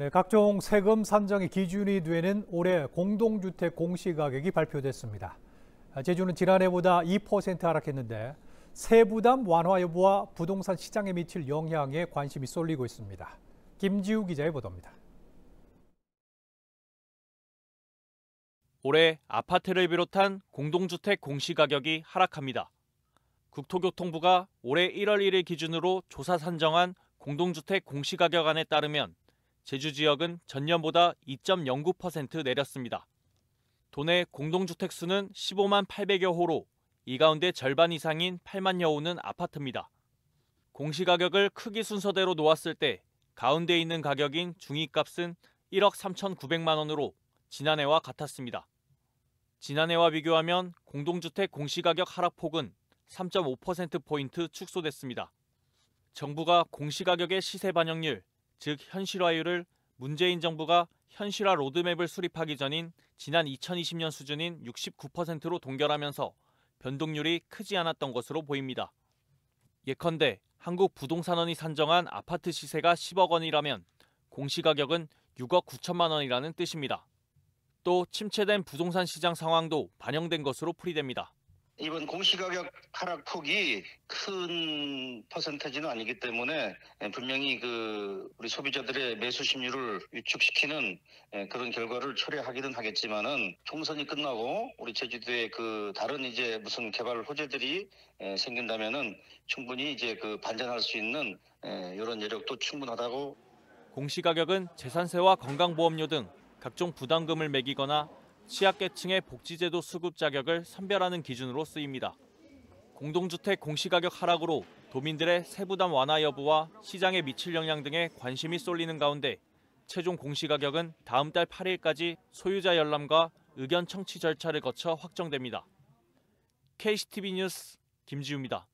네, 각종 세금 산정의 기준이 되는 올해 공동주택 공시가격이 발표됐습니다. 제주는 지난해보다 2% 하락했는데 세부담 완화 여부와 부동산 시장에 미칠 영향에 관심이 쏠리고 있습니다. 김지우 기자의 보도입니다. 올해 아파트를 비롯한 공동주택 공시가격이 하락합니다. 국토교통부가 올해 1월 1일 기준으로 조사 산정한 공동주택 공시가격 안에 따르면 제주 지역은 전년보다 2.09% 내렸습니다. 도내 공동주택 수는 15만 800여 호로 이 가운데 절반 이상인 8만여 호는 아파트입니다. 공시가격을 크기 순서대로 놓았을 때 가운데 있는 가격인 중위값은 1억 3,900만 원으로 지난해와 같았습니다. 지난해와 비교하면 공동주택 공시가격 하락폭은 3.5%포인트 축소됐습니다. 정부가 공시가격의 시세 반영률 즉 현실화율을 문재인 정부가 현실화 로드맵을 수립하기 전인 지난 2020년 수준인 69%로 동결하면서 변동률이 크지 않았던 것으로 보입니다. 예컨대 한국 부동산원이 산정한 아파트 시세가 10억 원이라면 공시가격은 6억 9천만 원이라는 뜻입니다. 또 침체된 부동산 시장 상황도 반영된 것으로 풀이됩니다. 이번 공시가격 하락폭이 큰 퍼센트지는 아니기 때문에 분명히 그 우리 소비자들의 매수 심리를 위축시키는 그런 결과를 초래하기는 하겠지만은 총선이 끝나고 우리 제주도에 그 다른 이제 무슨 개발 호재들이 생긴다면은 충분히 이제 그 반전할 수 있는 이런 여력도 충분하다고 공시가격은 재산세와 건강보험료 등 각종 부담금을 매기거나 취약계층의 복지제도 수급 자격을 선별하는 기준으로 쓰입니다. 공동주택 공시가격 하락으로 도민들의 세부담 완화 여부와 시장에 미칠 영향 등에 관심이 쏠리는 가운데 최종 공시가격은 다음 달 8일까지 소유자 열람과 의견 청취 절차를 거쳐 확정됩니다. KCTV 뉴스 김지우입니다.